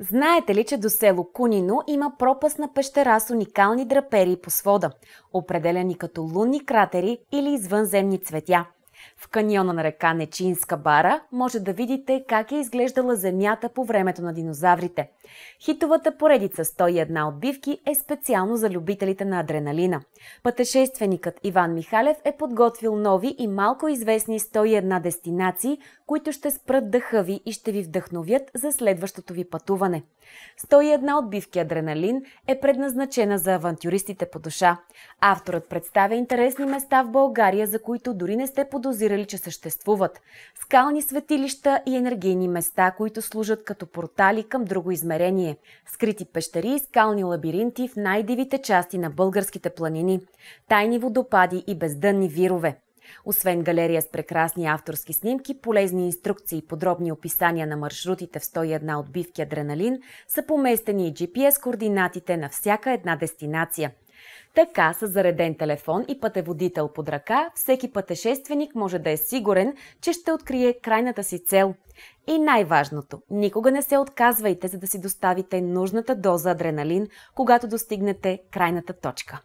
Знаете ли, че до село Кунино има пропаст на пещера с уникални драпери по свода, определени като лунни кратери или извънземни цветя – в каньона на река Нечинска бара може да видите как е изглеждала земята по времето на динозаврите. Хитовата поредица 101 отбивки е специално за любителите на адреналина. Пътешественикът Иван Михалев е подготвил нови и малко известни 101 дестинации, които ще спрат дъха ви и ще ви вдъхновят за следващото ви пътуване. 101 отбивки адреналин е предназначена за авантюристите по душа. Авторът представя интересни места в България, за които дори не сте подозирали разбирали, че съществуват скални светилища и енергийни места, които служат като портали към друго измерение, скрити пещери и скални лабиринти в най-дивите части на българските планини, тайни водопади и бездънни вирове. Освен галерия с прекрасни авторски снимки, полезни инструкции и подробни описания на маршрутите в 101 отбивки адреналин, са поместени и GPS координатите на всяка една дестинация – така, с зареден телефон и пътеводител под ръка, всеки пътешественик може да е сигурен, че ще открие крайната си цел. И най-важното – никога не се отказвайте, за да си доставите нужната доза адреналин, когато достигнете крайната точка.